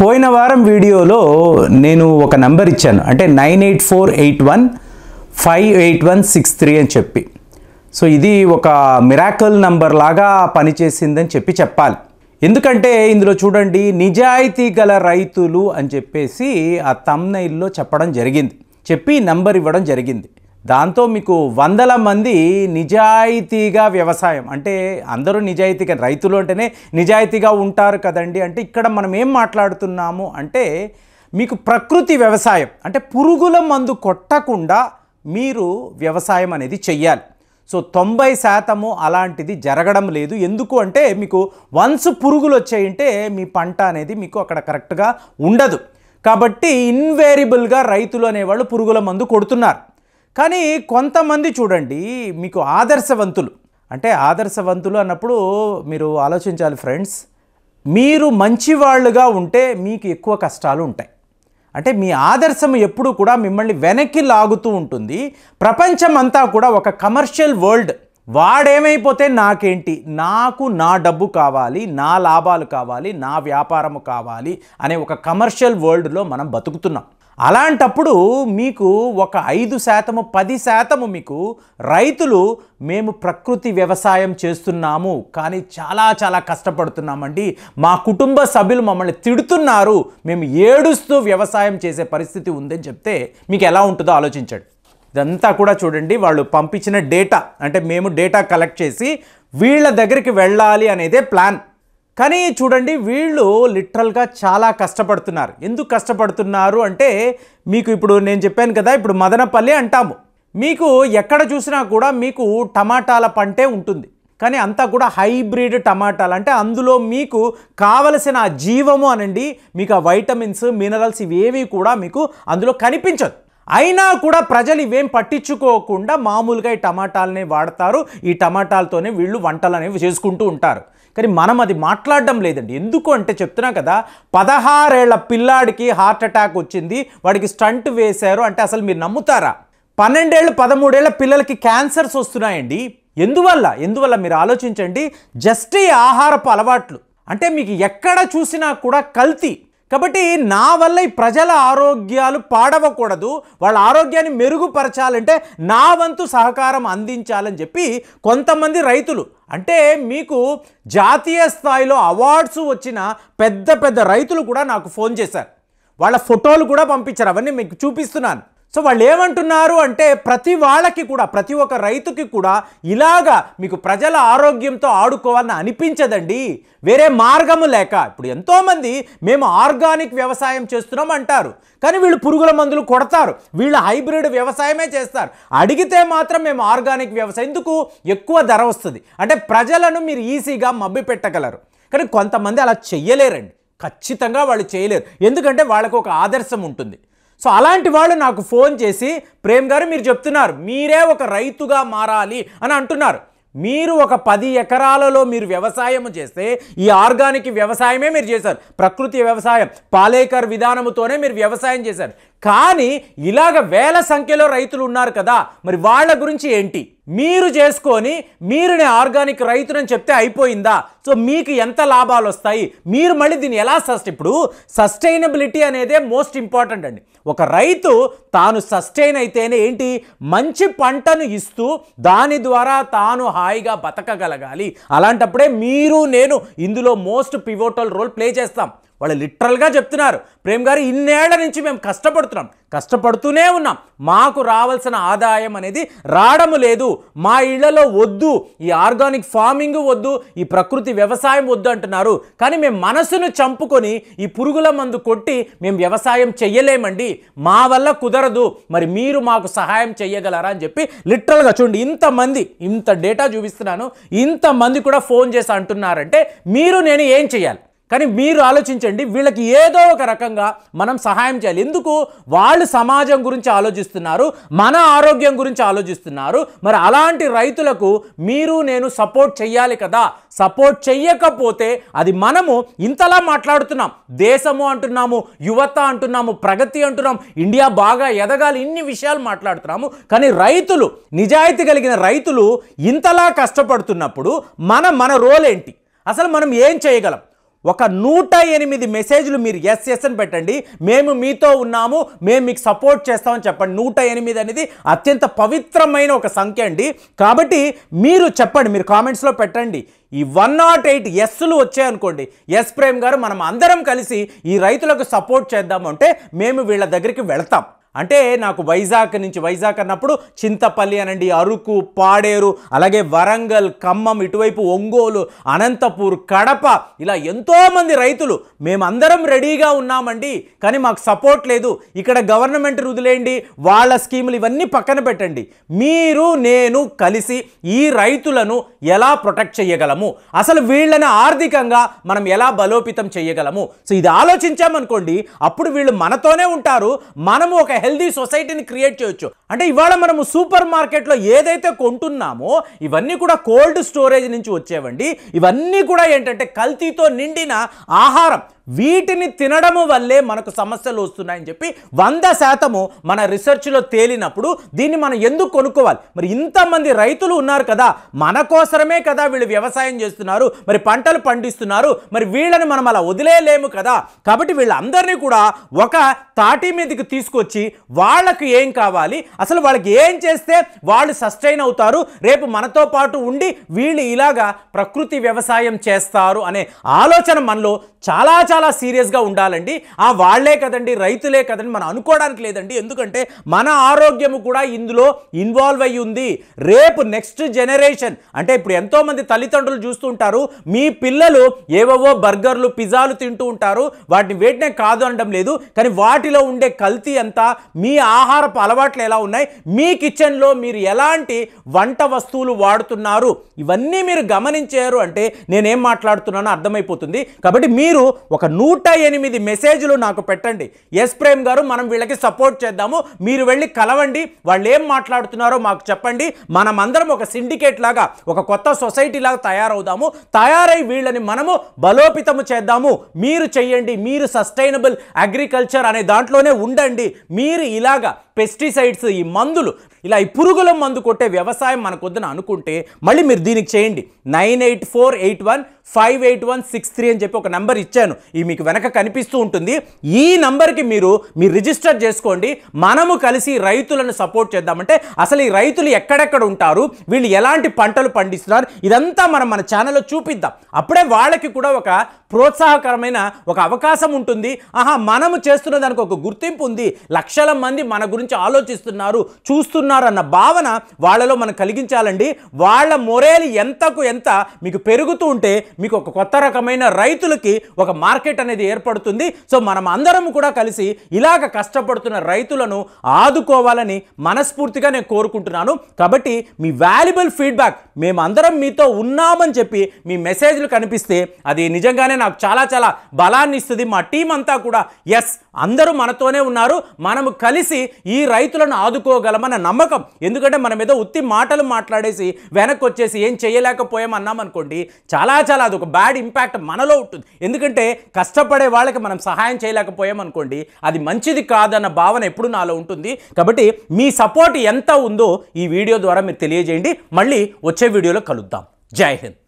పోయిన వారం వీడియోలో నేను ఒక నంబర్ ఇచ్చాను అంటే nine eight four eight one five eight one six three అని చెప్పి సో ఇది ఒక మిరాకల్ నంబర్ లాగా పనిచేసిందని చెప్పి చెప్పాలి ఎందుకంటే ఇందులో చూడండి నిజాయితీ గల రైతులు అని చెప్పేసి ఆ తమ్నైల్లో చెప్పడం జరిగింది చెప్పి నంబర్ ఇవ్వడం జరిగింది దాంతో మీకు వందల మంది నిజాయితీగా వ్యవసాయం అంటే అందరూ నిజాయితీగా రైతులు అంటేనే నిజాయితీగా ఉంటారు కదండి అంటే ఇక్కడ మనం ఏం మాట్లాడుతున్నాము అంటే మీకు ప్రకృతి వ్యవసాయం అంటే పురుగుల మందు కొట్టకుండా మీరు వ్యవసాయం అనేది చెయ్యాలి సో తొంభై శాతము అలాంటిది జరగడం లేదు ఎందుకు అంటే మీకు వన్స్ పురుగులు వచ్చాయంటే మీ పంట అనేది మీకు అక్కడ కరెక్ట్గా ఉండదు కాబట్టి ఇన్వేరిబుల్గా రైతులు అనేవాళ్ళు పురుగుల మందు కొడుతున్నారు కానీ కొంతమంది చూడండి మీకు ఆదర్శవంతులు అంటే ఆదర్శవంతులు అన్నప్పుడు మీరు ఆలోచించాలి ఫ్రెండ్స్ మీరు మంచివాళ్ళుగా ఉంటే మీకు ఎక్కువ కష్టాలు ఉంటాయి అంటే మీ ఆదర్శం ఎప్పుడు కూడా మిమ్మల్ని వెనక్కి లాగుతూ ఉంటుంది ప్రపంచమంతా కూడా ఒక కమర్షియల్ వరల్డ్ వాడేమైపోతే నాకేంటి నాకు నా డబ్బు కావాలి నా లాభాలు కావాలి నా వ్యాపారము కావాలి అనే ఒక కమర్షియల్ వరల్డ్లో మనం బతుకుతున్నాం అలాంటప్పుడు మీకు ఒక ఐదు శాతము పది శాతము మీకు రైతులు మేము ప్రకృతి వ్యవసాయం చేస్తున్నాము కానీ చాలా చాలా కష్టపడుతున్నామండి మా కుటుంబ సభ్యులు మమ్మల్ని తిడుతున్నారు మేము ఏడుస్తూ వ్యవసాయం చేసే పరిస్థితి ఉందని చెప్తే మీకు ఎలా ఉంటుందో ఆలోచించండి ఇదంతా కూడా చూడండి వాళ్ళు పంపించిన డేటా అంటే మేము డేటా కలెక్ట్ చేసి వీళ్ళ దగ్గరికి వెళ్ళాలి అనేదే ప్లాన్ కానీ చూడండి వీళ్ళు లిటరల్గా చాలా కష్టపడుతున్నారు ఎందుకు కష్టపడుతున్నారు అంటే మీకు ఇప్పుడు నేను చెప్పాను కదా ఇప్పుడు మదనపల్లి అంటాము మీకు ఎక్కడ చూసినా కూడా మీకు టమాటాల పంటే ఉంటుంది కానీ అంతా కూడా హైబ్రిడ్ టమాటాలు అంటే అందులో మీకు కావలసిన జీవము అనండి మీకు ఆ వైటమిన్స్ మినరల్స్ ఇవేవి కూడా మీకు అందులో కనిపించదు అయినా కూడా ప్రజలు ఇవేం పట్టించుకోకుండా మామూలుగా ఈ టమాటాలనే వాడతారు ఈ టమాటాలతోనే వీళ్ళు వంటలు అనేవి చేసుకుంటూ ఉంటారు కానీ మనం అది మాట్లాడడం లేదండి ఎందుకు అంటే చెప్తున్నా కదా పదహారేళ్ల పిల్లాడికి హార్ట్ అటాక్ వచ్చింది వాడికి స్టంట్ వేశారు అంటే అసలు మీరు నమ్ముతారా పన్నెండేళ్ళు పదమూడేళ్ల పిల్లలకి క్యాన్సర్స్ వస్తున్నాయండి ఎందువల్ల ఎందువల్ల మీరు ఆలోచించండి జస్ట్ ఈ ఆహారపు అలవాట్లు అంటే మీకు ఎక్కడ చూసినా కూడా కల్తీ కాబట్టి నా వల్ల ఈ ప్రజల ఆరోగ్యాలు పాడవకూడదు వాళ్ళ ఆరోగ్యాన్ని మెరుగుపరచాలంటే నా వంతు సహకారం అందించాలని చెప్పి కొంతమంది రైతులు అంటే మీకు జాతీయ స్థాయిలో అవార్డ్స్ వచ్చిన పెద్ద పెద్ద రైతులు కూడా నాకు ఫోన్ చేశారు వాళ్ళ ఫోటోలు కూడా పంపించారు అవన్నీ మీకు చూపిస్తున్నాను సో వాళ్ళు ఏమంటున్నారు అంటే ప్రతి వాళ్ళకి కూడా ప్రతి ఒక్క రైతుకి కూడా ఇలాగా మీకు ప్రజల ఆరోగ్యంతో ఆడుకోవాలని అనిపించదండి వేరే మార్గము లేక ఇప్పుడు ఎంతోమంది మేము ఆర్గానిక్ వ్యవసాయం చేస్తున్నాం అంటారు కానీ వీళ్ళు పురుగుల మందులు కొడతారు వీళ్ళు హైబ్రిడ్ వ్యవసాయమే చేస్తారు అడిగితే మాత్రం మేము ఆర్గానిక్ వ్యవసాయం ఎందుకు ఎక్కువ ధర వస్తుంది అంటే ప్రజలను మీరు ఈజీగా మబ్బి పెట్టగలరు కానీ కొంతమంది అలా చెయ్యలేరండి ఖచ్చితంగా వాళ్ళు చేయలేరు ఎందుకంటే వాళ్ళకు ఒక ఆదర్శం ఉంటుంది సో అలాంటి వాళ్ళు నాకు ఫోన్ చేసి ప్రేమ్ గారు మీరు చెప్తున్నారు మీరే ఒక రైతుగా మారాలి అని అంటున్నారు మీరు ఒక పది ఎకరాలలో మీరు వ్యవసాయం చేస్తే ఈ ఆర్గానిక్ వ్యవసాయమే మీరు చేశారు ప్రకృతి వ్యవసాయం పాలేకర్ విధానముతోనే మీరు వ్యవసాయం చేశారు కానీ ఇలాగ వేల సంఖ్యలో రైతులు ఉన్నారు కదా మరి వాళ్ళ గురించి ఏంటి మీరు చేసుకొని మీరు నేను ఆర్గానిక్ రైతునని చెప్తే అయిపోయిందా సో మీకు ఎంత లాభాలు వస్తాయి మీరు మళ్ళీ దీన్ని ఎలా సస్ట్ ఇప్పుడు సస్టైనబిలిటీ అనేదే మోస్ట్ ఇంపార్టెంట్ అండి ఒక రైతు తాను సస్టైన్ అయితేనే ఏంటి మంచి పంటను ఇస్తూ దాని ద్వారా తాను హాయిగా బతకగలగాలి అలాంటప్పుడే మీరు నేను ఇందులో మోస్ట్ పివోటల్ రోల్ ప్లే చేస్తాం వాళ్ళు లిటరల్గా చెప్తున్నారు ప్రేమ్ గారు ఇన్నేళ్ల నుంచి మేము కష్టపడుతున్నాం కష్టపడుతూనే ఉన్నాం మాకు రావాల్సిన ఆదాయం అనేది రావడము లేదు మా ఇళ్లలో వద్దు ఈ ఆర్గానిక్ ఫార్మింగ్ వద్దు ఈ ప్రకృతి వ్యవసాయం వద్దు అంటున్నారు కానీ మేము మనసును చంపుకొని ఈ పురుగుల మందు కొట్టి మేము వ్యవసాయం చెయ్యలేమండి మా వల్ల కుదరదు మరి మీరు మాకు సహాయం చెయ్యగలరా అని చెప్పి లిటరల్గా చూడండి ఇంతమంది ఇంత డేటా చూపిస్తున్నాను ఇంతమంది కూడా ఫోన్ చేసి అంటున్నారంటే మీరు నేను ఏం చేయాలి కానీ మీరు ఆలోచించండి వీళ్ళకి ఏదో ఒక రకంగా మనం సహాయం చేయాలి ఎందుకు వాళ్ళు సమాజం గురించి ఆలోచిస్తున్నారు మన ఆరోగ్యం గురించి ఆలోచిస్తున్నారు మరి అలాంటి రైతులకు మీరు నేను సపోర్ట్ చేయాలి కదా సపోర్ట్ చెయ్యకపోతే అది మనము ఇంతలా మాట్లాడుతున్నాం దేశము అంటున్నాము యువత అంటున్నాము ప్రగతి అంటున్నాం ఇండియా బాగా ఎదగాలి ఇన్ని విషయాలు మాట్లాడుతున్నాము కానీ రైతులు నిజాయితీ కలిగిన రైతులు ఇంతలా కష్టపడుతున్నప్పుడు మన మన రోల్ ఏంటి అసలు మనం ఏం చేయగలం ఒక నూట ఎనిమిది మెసేజ్లు మీరు ఎస్ ఎస్ అని పెట్టండి మేము మీతో ఉన్నాము మేము మీకు సపోర్ట్ చేస్తామని చెప్పండి నూట ఎనిమిది అనేది అత్యంత పవిత్రమైన ఒక సంఖ్య అండి కాబట్టి మీరు చెప్పండి మీరు కామెంట్స్లో పెట్టండి ఈ వన్ నాట్ ఎయిట్ ఎస్లు వచ్చాయనుకోండి ఎస్ ప్రేమ్ గారు మనం అందరం కలిసి ఈ రైతులకు సపోర్ట్ చేద్దామంటే మేము వీళ్ళ దగ్గరికి వెళతాం అంటే నాకు వైజాగ్ నుంచి వైజాగ్ అన్నప్పుడు చింతపల్లి అనండి అరుకు పాడేరు అలాగే వరంగల్ ఖమ్మం ఇటువైపు ఒంగోలు అనంతపూర్ కడప ఇలా ఎంతోమంది రైతులు మేమందరం రెడీగా ఉన్నామండి కానీ మాకు సపోర్ట్ లేదు ఇక్కడ గవర్నమెంట్ వదిలేయండి వాళ్ళ స్కీములు ఇవన్నీ పక్కన పెట్టండి మీరు నేను కలిసి ఈ రైతులను ఎలా ప్రొటెక్ట్ చేయగలము అసలు వీళ్ళని ఆర్థికంగా మనం ఎలా బలోపేతం చేయగలము సో ఇది ఆలోచించామనుకోండి అప్పుడు వీళ్ళు మనతోనే ఉంటారు మనము ఒక హెల్దీ సొసైటీని క్రియేట్ చేయొచ్చు అంటే ఇవాళ మనము సూపర్ మార్కెట్లో ఏదైతే కొంటున్నామో ఇవన్నీ కూడా కోల్డ్ స్టోరేజ్ నుంచి వచ్చేవండి ఇవన్నీ కూడా ఏంటంటే కల్తీతో నిండిన ఆహారం వీటిని తినడము వల్లే మనకు సమస్యలు వస్తున్నాయని చెప్పి వంద శాతము మన రీసెర్చ్లో తేలినప్పుడు దీన్ని మనం ఎందుకు కొనుక్కోవాలి మరి ఇంతమంది రైతులు ఉన్నారు కదా మన కోసమే కదా వీళ్ళు వ్యవసాయం చేస్తున్నారు మరి పంటలు పండిస్తున్నారు మరి వీళ్ళని మనం అలా వదిలేయలేము కదా కాబట్టి వీళ్ళందరినీ కూడా ఒక తాటి మీదకి తీసుకొచ్చి వాళ్ళకు ఏం కావాలి అసలు వాళ్ళకి ఏం చేస్తే వాళ్ళు సస్టైన్ అవుతారు రేపు మనతో పాటు ఉండి వీళ్ళు ఇలాగా ప్రకృతి వ్యవసాయం చేస్తారు అనే ఆలోచన మనలో చాలా చాలా చాలా సీరియస్గా ఉండాలండి ఆ వాళ్లే కదండి రైతులే కదండి మనం అనుకోవడానికి లేదండి ఎందుకంటే మన ఆరోగ్యము కూడా ఇందులో ఇన్వాల్వ్ అయ్యి ఉంది రేపు నెక్స్ట్ జనరేషన్ అంటే ఇప్పుడు ఎంతోమంది తల్లిదండ్రులు చూస్తుంటారు మీ పిల్లలు ఏవేవో బర్గర్లు పిజ్జాలు తింటూ ఉంటారు వాటిని వేటినే కాదు అనడం లేదు కానీ వాటిలో ఉండే కల్తీ అంతా మీ ఆహారపు అలవాట్లు ఎలా ఉన్నాయి మీ కిచెన్లో మీరు ఎలాంటి వంట వస్తువులు వాడుతున్నారు ఇవన్నీ మీరు గమనించారు అంటే నేనేం మాట్లాడుతున్నానో అర్థమైపోతుంది కాబట్టి మీరు ఒక నూట ఎనిమిది మెసేజ్లు నాకు పెట్టండి ఎస్ ప్రేమ్ గారు మనం వీళ్ళకి సపోర్ట్ చేద్దాము మీరు వెళ్ళి కలవండి వాళ్ళు ఏం మాట్లాడుతున్నారో మాకు చెప్పండి మనమందరం ఒక సిండికేట్ లాగా ఒక కొత్త సొసైటీ లాగా తయారవుదాము తయారై వీళ్ళని మనము బలోపితము చేద్దాము మీరు చెయ్యండి మీరు సస్టైనబుల్ అగ్రికల్చర్ అనే దాంట్లోనే ఉండండి మీరు ఇలాగ పెస్టిసైడ్స్ ఈ మందులు ఇలా ఈ పురుగుల మందు కొట్టే వ్యవసాయం వద్దని అనుకుంటే మళ్ళీ మీరు దీనికి చేయండి nine eight four eight one five eight one six three అని చెప్పి ఒక నెంబర్ ఇచ్చాను ఈ మీకు వెనక కనిపిస్తూ ఉంటుంది ఈ నెంబర్కి మీరు మీరు రిజిస్టర్ చేసుకోండి మనము కలిసి రైతులను సపోర్ట్ చేద్దామంటే అసలు ఈ రైతులు ఎక్కడెక్కడ ఉంటారు వీళ్ళు ఎలాంటి పంటలు పండిస్తున్నారు ఇదంతా మనం మన ఛానల్లో చూపిద్దాం అప్పుడే వాళ్ళకి కూడా ఒక ప్రోత్సాహకరమైన ఒక అవకాశం ఉంటుంది ఆహా మనము చేస్తున్న దానికి ఒక గుర్తింపు ఉంది లక్షల మంది మన గురించి ఆలోచిస్తున్నారు చూస్తున్నారు అన్న భావన వాళ్ళలో మనం కలిగించాలండి వాళ్ళ మొరేలు ఎంతకు ఎంత మీకు పెరుగుతూ ఉంటే మీకు ఒక కొత్త రకమైన రైతులకి ఒక మార్కెట్ అనేది ఏర్పడుతుంది సో మనం అందరం కూడా కలిసి ఇలాగ కష్టపడుతున్న రైతులను ఆదుకోవాలని మనస్ఫూర్తిగా నేను కోరుకుంటున్నాను కాబట్టి మీ వాల్యుబుల్ ఫీడ్బ్యాక్ మేమందరం మీతో ఉన్నామని చెప్పి మీ మెసేజ్లు కనిపిస్తే అది నిజంగానే నాకు చాలా చాలా బలాన్ని ఇస్తుంది మా టీం అంతా కూడా ఎస్ అందరూ మనతోనే ఉన్నారు మనము కలిసి ఈ రైతులను ఆదుకోగలమన్న నమ్మకం నమ్మకం ఎందుకంటే మనం ఏదో ఉత్తి మాటలు మాట్లాడేసి వెనక్కి వచ్చేసి ఏం చేయలేకపోయాం అన్నామనుకోండి చాలా చాలా ఒక బ్యాడ్ ఇంపాక్ట్ మనలో ఉంటుంది ఎందుకంటే కష్టపడే వాళ్ళకి మనం సహాయం చేయలేకపోయామనుకోండి అది మంచిది కాదన్న భావన ఎప్పుడు నాలో ఉంటుంది కాబట్టి మీ సపోర్ట్ ఎంత ఉందో ఈ వీడియో ద్వారా మీరు తెలియజేయండి మళ్ళీ వచ్చే వీడియోలో కలుద్దాం జై హింద్